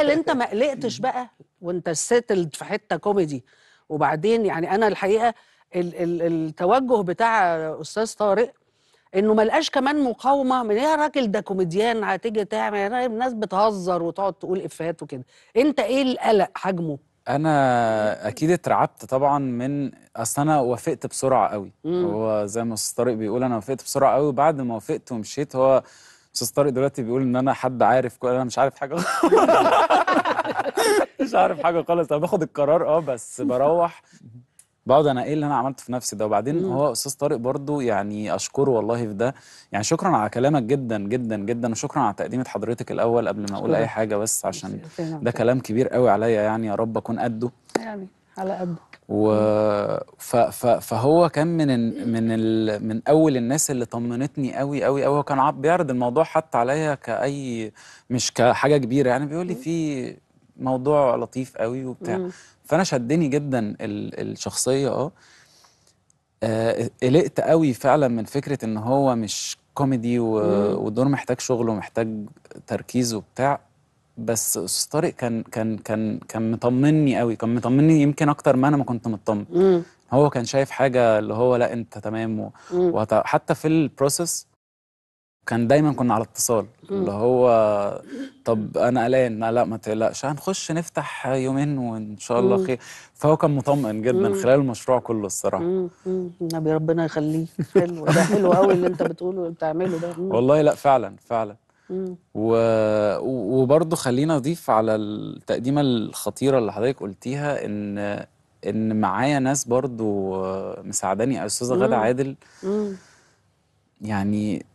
هل انت ما قلقتش بقى وانت سيتلد في حته كوميدي وبعدين يعني انا الحقيقه ال ال التوجه بتاع استاذ طارق انه ما لقاش كمان مقاومه من إيه يا راجل ده كوميديان هتيجي تعمل يعني الناس بتهزر وتقعد تقول افيهات وكده انت ايه القلق حجمه انا اكيد اترعبت طبعا من اصل انا وافقت بسرعه قوي مم. هو زي ما استاذ طارق بيقول انا وافقت بسرعه قوي بعد ما وافقت ومشيت هو استاذ طارق دلوقتي بيقول ان انا حد عارف انا مش عارف حاجه مش عارف حاجه خالص انا باخد القرار اه بس بروح بقعد انا ايه اللي انا عملته في نفسي ده وبعدين هو استاذ طارق برضو يعني اشكره والله في ده يعني شكرا على كلامك جدا جدا جدا وشكرا على تقديمه حضرتك الاول قبل ما اقول اي حاجه بس عشان ده كلام كبير قوي عليا يعني يا رب اكون قده على قدك و... ف... ف... فهو كان من ال... من ال... من اول الناس اللي طمنتني قوي قوي قوي هو كان بيعرض الموضوع حتى عليا كاي مش كحاجه كبيره يعني بيقول لي في موضوع لطيف قوي وبتاع فانا شدني جدا ال... الشخصيه اه, آه، قلقت قوي فعلا من فكره ان هو مش كوميدي و... ودور محتاج شغل ومحتاج تركيز وبتاع بس استاذ طارق كان كان كان كان مطمني قوي كان مطمني يمكن اكتر ما انا ما كنت مطمن هو كان شايف حاجه اللي هو لا انت تمام و... حتى في البروسيس كان دايما كنا على اتصال اللي هو طب انا قلقان لا, ما تقلقش هنخش نفتح يومين وان شاء الله خير فهو كان مطمئن جدا خلال المشروع كله الصراحه نبي ربنا يخليه حلو ده حلو قوي اللي انت بتقوله وبتعمله ده والله لا فعلا فعلا و وبرضه خلينا اضيف على التقديمه الخطيره اللي حضرتك قلتيها ان ان معايا ناس برضه مساعداني استاذه غاده عادل مم. يعني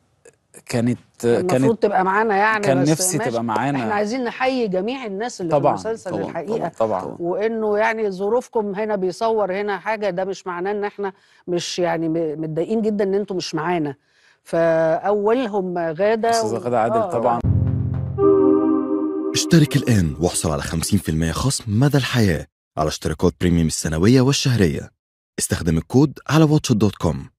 كانت كانت المفروض تبقى معانا يعني كان بس نفسي ماشي. تبقى معانا احنا عايزين نحيي جميع الناس اللي طبعًا في المسلسل طبعًا الحقيقه طبعًا طبعًا وانه يعني ظروفكم هنا بيصور هنا حاجه ده مش معناه ان احنا مش يعني متضايقين جدا ان انتم مش معانا فاولهم غاده استاذه غاده عادل آه طبعا اشترك الآن واحصل على 50% خصم مدى الحياة على اشتراكات بريميوم السنوية والشهرية استخدم الكود على واتش دوت كوم